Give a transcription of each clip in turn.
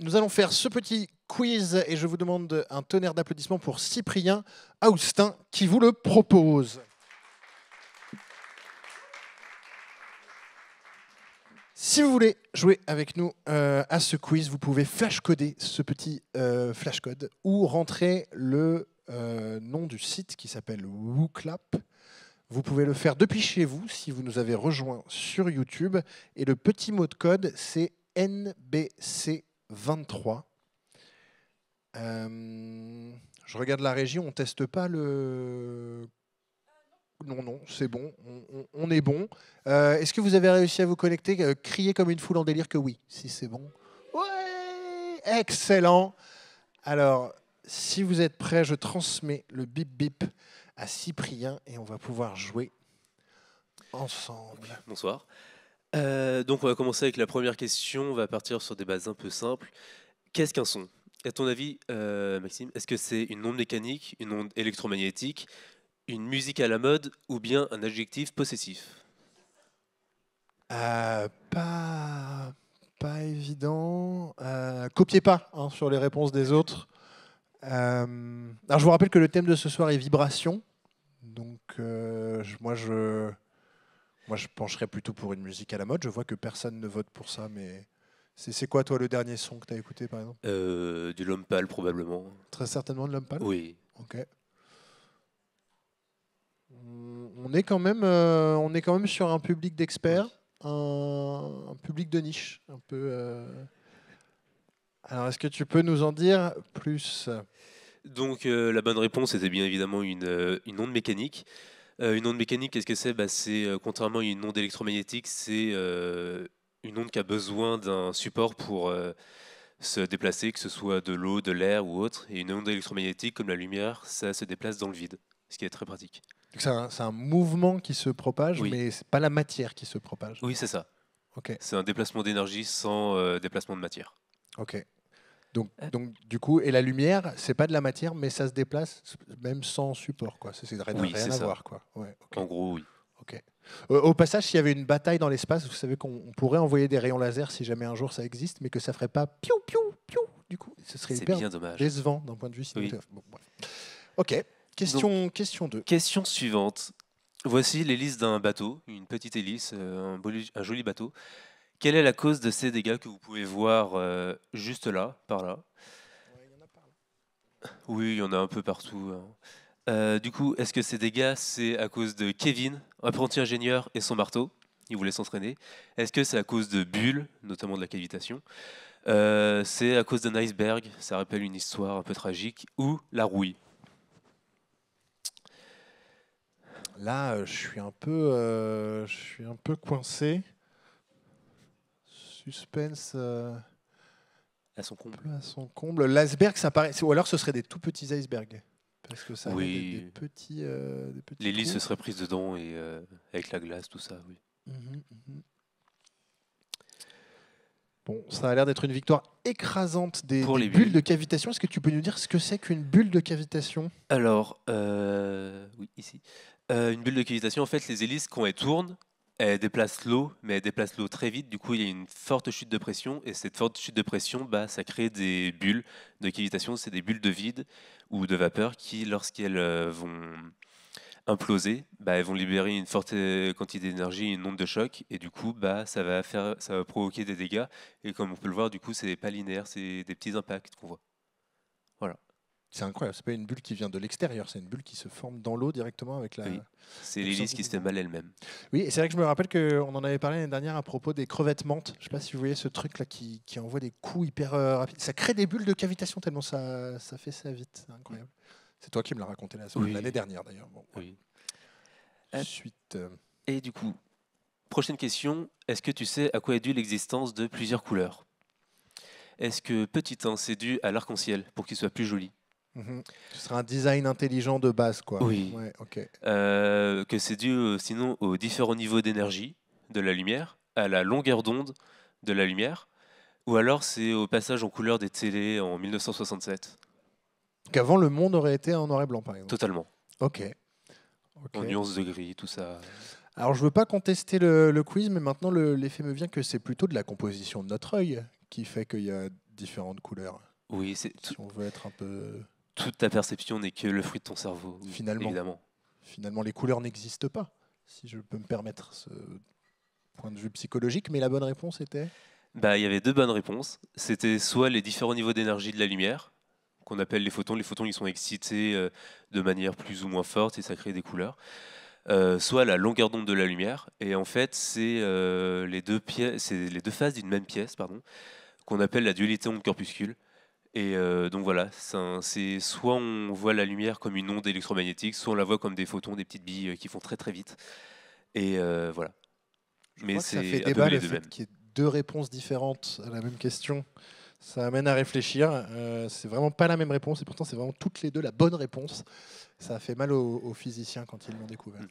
Nous allons faire ce petit quiz et je vous demande un tonnerre d'applaudissements pour Cyprien Austin qui vous le propose. Si vous voulez jouer avec nous euh, à ce quiz, vous pouvez flash-coder ce petit euh, flash-code ou rentrer le euh, nom du site qui s'appelle WooClap. Vous pouvez le faire depuis chez vous si vous nous avez rejoints sur YouTube. Et le petit mot de code, c'est NBC 23. Euh, je regarde la régie, on teste pas le. Non, non, c'est bon, on, est bon. Euh, est-ce que vous avez réussi à vous connecter euh, Criez comme une foule en délire que oui, si c'est bon. Ouais Excellent Alors, si vous êtes prêts, je transmets le bip bip à Cyprien et on va pouvoir jouer ensemble. Bonsoir. Euh, donc on va commencer avec la première question, on va partir sur des bases un peu simples. Qu'est-ce qu'un son À ton avis, euh, Maxime, est-ce que c'est une onde mécanique, une onde électromagnétique, une musique à la mode ou bien un adjectif possessif euh, Pas pas évident. copiez pas hein, sur les réponses des autres. alors je vous rappelle que le thème de ce soir est vibration. Donc moi je moi, je pencherais plutôt pour une musique à la mode. Je vois que personne ne vote pour ça, mais c'est quoi, toi, le dernier son que tu as écouté, par exemple euh, Du Lompal, probablement. Très certainement de Lompal Oui. Ok. On est quand même, euh, on est quand même sur un public d'experts, un, public de niche, un peu. Euh. Alors, est-ce que tu peux nous en dire plus donc la bonne réponse était bien évidemment une onde mécanique. Euh, une onde mécanique, qu'est-ce que c'est bah, C'est, euh, contrairement à une onde électromagnétique, c'est euh, une onde qui a besoin d'un support pour se déplacer, que ce soit de l'eau, de l'air ou autre. Et une onde électromagnétique, comme la lumière, ça se déplace dans le vide, ce qui est très pratique. C'est un, mouvement qui se propage, mais mais c'est pas la matière qui se propage. Oui, c'est ça. C'est un déplacement d'énergie sans déplacement de matière. Ok. Donc, euh. donc, du coup, et la lumière, c'est pas de la matière, mais ça se déplace même sans support, quoi. C'est rien, rien à voir, quoi. En gros, oui. Ok. au passage, s'il y avait une bataille dans l'espace, vous savez qu'on pourrait envoyer des rayons laser si jamais un jour ça existe, mais que ça ferait pas piou piou piou. Du coup, ce serait hyper bien dommage. décevant d'un point de vue Ok. Question, question 2. Question suivante. Voici l'hélice d'un bateau, une petite hélice, euh, un joli bateau. Quelle est la cause de ces dégâts que vous pouvez voir euh, juste là, par là Oui, il y en a un peu partout. Hein. Euh, du coup, est-ce que ces dégâts, c'est à cause de Kevin, apprenti ingénieur, et son marteau Il voulait s'entraîner. Est-ce que c'est à cause de bulles, notamment de la cavitation euh, C'est à cause d'un iceberg, ça rappelle une histoire un peu tragique, ou la rouille Là, je suis un peu, je suis un peu coincé suspense. Euh, à son comble. À son comble. L'iceberg, ça paraît. Ou alors ce seraient des tout petits icebergs. que ça oui. des, L'hélice serait prise dedans et euh, avec la glace, tout ça, oui. Mhm, mhm. Bon, ça a l'air d'être une victoire écrasante des, bulles. de cavitation. Est-ce que tu peux nous dire ce que c'est qu'une bulle de cavitation Alors, euh, oui, ici. une bulle de cavitation, en fait, les hélices, quand elles tournent, elle déplace l'eau, mais elle déplace l'eau très vite. Du coup, il y a une forte chute de pression. Et cette forte chute de pression, bah, ça crée des bulles de cavitation. C'est des bulles de vide ou de vapeur qui, lorsqu'elles euh, vont imploser, bah, elles vont libérer une forte euh, quantité d'énergie, une onde de choc, et du coup, bah, ça, va faire, ça va provoquer des dégâts. Et comme on peut le voir, du coup, c'est pas linéaire, c'est des petits impacts qu'on voit. C'est incroyable, c'est pas une bulle qui vient de l'extérieur, c'est une bulle qui se forme dans l'eau directement avec la. C'est l'hélice qui se fait mal elle-même. Oui, et c'est vrai que je me rappelle qu'on en avait parlé l'année dernière à propos des crevettes menthes. Je sais pas si vous voyez ce truc là qui, envoie des coups hyper euh, rapides. Ça crée des bulles de cavitation tellement ça, fait ça vite. C'est incroyable. C'est toi qui me l'as raconté l'année dernière d'ailleurs. Euh, euh, et du coup, prochaine question est-ce que tu sais à quoi est due l'existence de plusieurs couleurs Est-ce que petit 1 c'est dû à l'arc-en-ciel pour qu'il soit plus joli ce mhm. sera un design intelligent de base, quoi. Oui. Ouais, euh, que c'est dû euh, sinon aux différents niveaux d'énergie de la lumière, à la longueur d'onde de la lumière, ou alors c'est au passage en couleur des télés en 1967. Qu'avant, le monde aurait été en noir et blanc, par exemple. Totalement. Ok. En nuances de gris, tout ça. Alors, je veux pas contester le, quiz, mais maintenant, l'effet me vient que c'est plutôt de la composition de notre œil qui fait qu'il y a différentes couleurs. Oui, c'est. Si on veut être un peu toute ta perception n'est que le fruit de ton cerveau. Finalement. Évidemment. Finalement, les couleurs n'existent pas, si je peux me permettre ce point de vue psychologique. Mais la bonne réponse était Bah, il y avait deux bonnes réponses. C'était soit les différents niveaux d'énergie de la lumière, qu'on appelle les photons. Les photons, sont excités euh, de manière plus ou moins forte et ça crée des couleurs. Euh, soit la longueur d'onde de la lumière. Et en fait, c'est euh, les, deux pièces, les deux faces d'une même pièce, pardon, qu'on appelle la dualité onde-corpuscule. Et euh, donc voilà, c'est soit on voit la lumière comme une onde électromagnétique, soit on la voit comme des photons, des petites billes euh, qui font très très vite. Et euh, voilà. Mais c'est ça fait débat le fait qu'il y ait deux réponses différentes à la même question. Ça amène à réfléchir. c'est vraiment pas la même réponse, et pourtant c'est vraiment toutes les deux la bonne réponse. Ça a fait mal aux, physiciens quand ils l'ont découvert.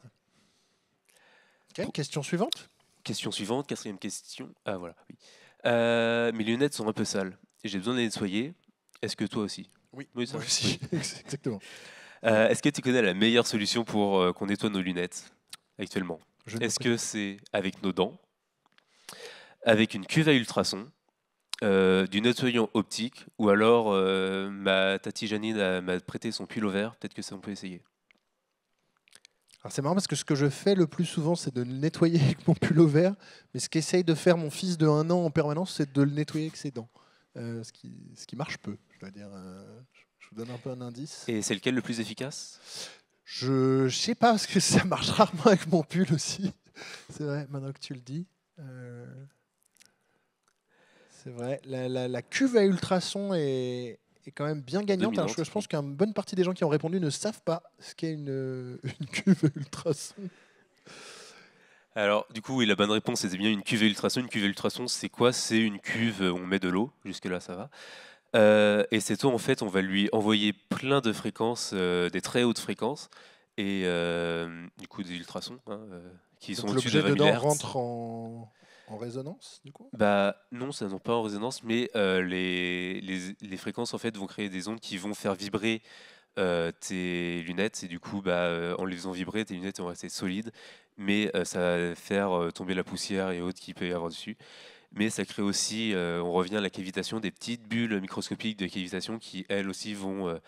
Mm. question suivante. Question suivante, quatrième question. Ah voilà. Oui. mes lunettes sont un peu sales et j'ai besoin de les nettoyer. Est-ce que toi aussi Oui, moi aussi, exactement. Euh, est-ce que tu connais la meilleure solution pour euh, qu'on nettoie nos lunettes actuellement Est-ce que c'est avec nos dents, avec une cuve à ultrasons, euh, du nettoyant optique, ou alors ma tati Janine m'a prêté son pull vert, peut-être que ça on peut essayer c'est marrant parce que ce que je fais le plus souvent, c'est de nettoyer avec mon pull vert. Mais ce qu'essaye de faire mon fils de un an en permanence, c'est de le nettoyer avec ses dents. Euh, ce, qui, ce qui marche peu, je dois dire. Euh, je vous donne un peu un indice. Et c'est lequel le plus efficace Je ne sais pas, parce que ça marche rarement avec mon pull aussi. C'est vrai, maintenant que tu le dis. Euh, c'est vrai. La, la, cuve à ultrasons est, est quand même bien gagnante. Hein. je, pense qu'une bonne partie des gens qui ont répondu ne savent pas ce qu'est une, une cuve à ultrasons. Alors, du coup, la bonne réponse c'est bien une cuve ultrason. Une cuve ultrason, c'est quoi C'est une cuve où euh, on met de l'eau, jusque-là ça va. Euh, et c'est eau, en fait, on va lui envoyer plein de fréquences, euh, des très hautes fréquences, et du coup des ultrasons, hein, qui sont au-dessus de 20 rentre en... résonance, du coup Bah non, ça n'est pas en résonance, mais les, les, fréquences en fait vont créer des ondes qui vont faire vibrer euh, tes lunettes et du coup bah, euh, en les faisant vibrer, tes lunettes vont rester solides, mais euh, ça va faire tomber la poussière et autres qui peut y avoir dessus. Mais ça crée aussi, on revient à la cavitation, des petites bulles microscopiques de cavitation qui elles aussi vont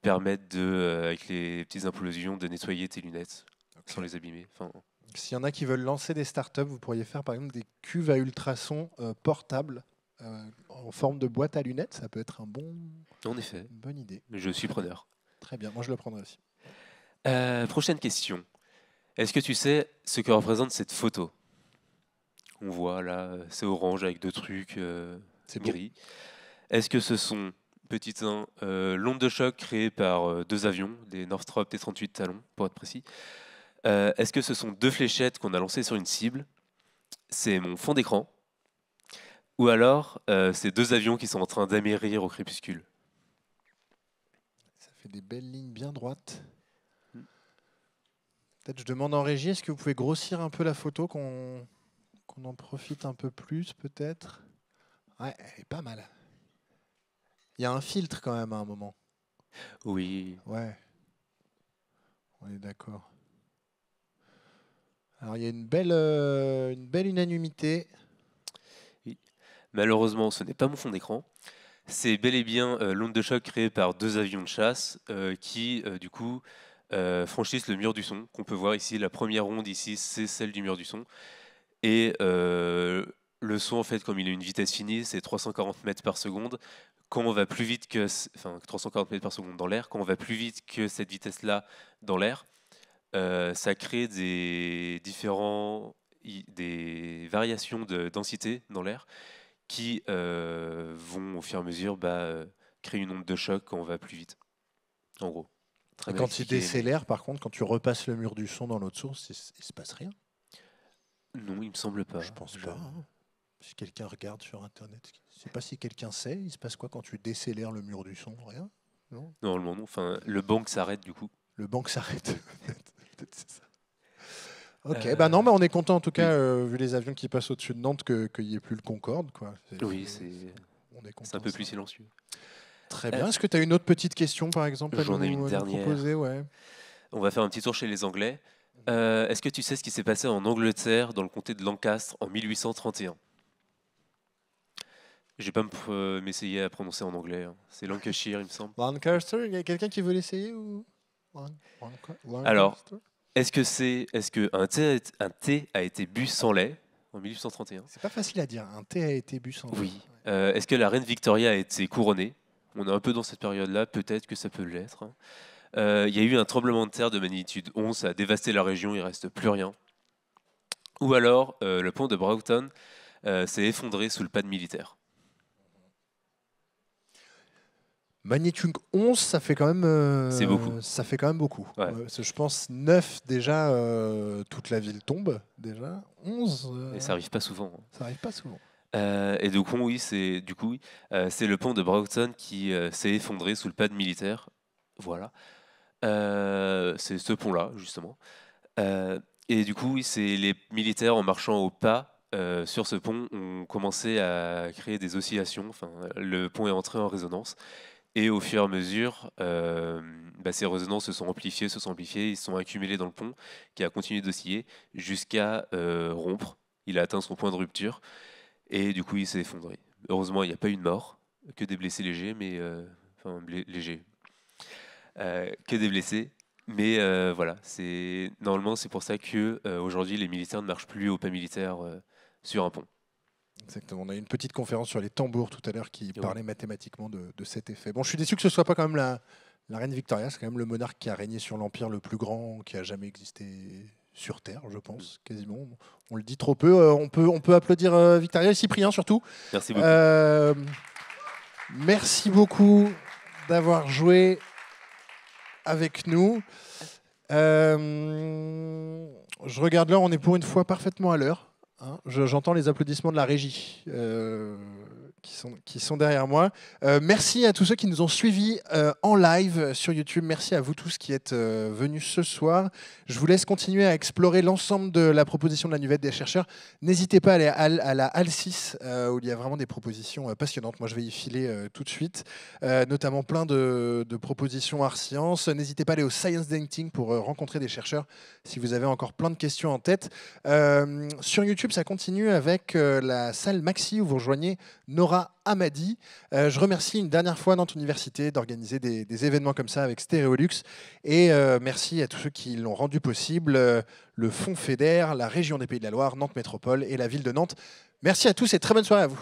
permettre de, avec les petites implosions, de nettoyer tes lunettes sans les abîmer. Enfin, s'il y en a qui veulent lancer des startups, vous pourriez faire par exemple des cuves à ultrasons portables en forme de boîte à lunettes. Ça peut être un bon. En effet. Une bonne idée. Je suis preneur. Très bien, moi je le prendrai aussi. Euh, prochaine question. Est-ce que tu sais ce que représente cette photo On voit là, c'est orange avec deux trucs euh, c'est gris. Est-ce que ce sont, petit 1, euh, de choc créée par deux avions, des Northrop T-38 Talon, pour être précis Est-ce que ce sont deux fléchettes qu'on a lancées sur une cible C'est mon fond d'écran. Ou alors, c'est deux avions qui sont en train d'amérir au crépuscule des belles lignes bien droites. Mm. Peut-être je demande en régie, est-ce que vous pouvez grossir un peu la photo, qu'on en profite un peu plus peut-être Ouais, elle est pas mal. Il y a un filtre quand même à un moment. Oui. Ouais. On est d'accord. Alors il y a une belle, euh, une belle unanimité. Malheureusement, ce n'est pas mon fond d'écran. C'est bel et bien euh, l'onde de choc créée par deux avions de chasse euh, qui, euh, du coup, franchissent le mur du son, qu'on peut voir ici. La première onde ici, c'est celle du mur du son. Et le son, en fait, comme il a une vitesse finie, c'est 340 mètres par seconde. Quand on va plus vite que, enfin, 340 mètres par seconde dans l'air, quand on va plus vite que cette vitesse-là dans l'air, ça crée des différents, des variations de densité dans l'air qui euh, vont au fur et à mesure bah, euh, créer une onde de choc quand on va plus vite. En gros. quand tu décélères, par contre, quand tu repasses le mur du son dans l'autre source, il se passe rien Non, il me semble pas. Je pense pas. Hein. Si quelqu'un regarde sur Internet, je sais pas si quelqu'un sait, il se passe quoi quand tu décélères le mur du son Rien non Normalement, non. Enfin, le banc s'arrête du coup. Le banc s'arrête. Ok, euh, bah non, mais on est content en tout cas, euh, vu les avions qui passent au-dessus de Nantes, qu'il n'y ait plus le Concorde. Quoi. Oui, c'est est un peu plus silencieux. Très euh, bien. Est-ce que tu as une autre petite question, par exemple J'en ai une dernière. Proposer, ouais. On va faire un petit tour chez les Anglais. Est-ce que tu sais ce qui s'est passé en Angleterre, dans le comté de Lancaster, en 1831 je vais pas m'essayer à prononcer en anglais. Hein. C'est Lancashire, il me semble. Lancaster, il y a quelqu'un qui veut l'essayer ou... Alors, est-ce que c'est, est-ce que un thé, un thé a été bu sans lait en 1831 C'est pas facile à dire. Un thé a été bu sans lait. Oui. Euh, est-ce que la reine Victoria a été couronnée On est un peu dans cette période-là. Peut-être que ça peut l'être. Euh, il y a eu un tremblement de terre de magnitude 11, ça a dévasté la région, il reste plus rien. Ou alors, euh, le pont de Broughton s'est effondré sous le pas militaire. magnitude 11, ça fait quand même. Euh, beaucoup. Ça fait quand même beaucoup. je pense 9 déjà, euh, toute la ville tombe déjà. 11. Euh, et ça arrive pas souvent. Hein. pas souvent. et du coup, oui, c'est du coup, c'est le pont de Broughton qui s'est effondré sous le pas de militaire. Voilà. c'est ce pont-là justement. et du coup, oui, c'est les militaires en marchant au pas sur ce pont ont commencé à créer des oscillations. Enfin, le pont est entré en résonance et au fur et à mesure, euh, bah, ces résonances se sont amplifiées, se sont amplifiées, ils se sont accumulés dans le pont, qui a continué d'osciller jusqu'à euh, rompre. Il a atteint son point de rupture et du coup, il s'est effondré. Heureusement, il n'y a pas eu de mort, que des blessés légers, mais euh, légers, que des blessés. Mais voilà, c'est normalement c'est pour ça que aujourd'hui les militaires ne marchent plus au pas militaire sur un pont. On a eu une petite conférence sur les tambours tout à l'heure qui parlait mathématiquement de, cet effet. Bon, je suis déçu que ce soit pas quand même la, reine Victoria. C'est quand même le monarque qui a régné sur l'empire le plus grand qui a jamais existé sur Terre, je pense, mm. quasiment. On le dit trop peu. Euh, on, peut, applaudir euh, Victoria et Cyprien surtout. Merci beaucoup. Euh, merci beaucoup d'avoir joué avec nous. je regarde l'heure, on est pour une fois parfaitement à l'heure. Hein, j'entends les applaudissements de la régie. Euh, qui sont, qui sont derrière moi. Euh, merci à tous ceux qui nous ont suivis euh, en live sur YouTube. Merci à vous tous qui êtes euh, venus ce soir. Je vous laisse continuer à explorer l'ensemble de la proposition de la nuvette des chercheurs. N'hésitez pas à aller à, la Halle 6, où il y a vraiment des propositions passionnantes. Moi, je vais y filer tout de suite, notamment plein de, propositions art science. N'hésitez pas à aller au Science Dating pour rencontrer des chercheurs si vous avez encore plein de questions en tête. sur YouTube, ça continue avec la salle Maxi, où vous rejoignez Nora Amadi. Euh, je remercie une dernière fois Nantes Université d'organiser des, événements comme ça avec Stéréolux. Et euh, merci à tous ceux qui l'ont rendu possible, euh, le Fonds FEDER, la région des Pays de la Loire, Nantes Métropole et la ville de Nantes. Merci à tous et très bonne soirée à vous.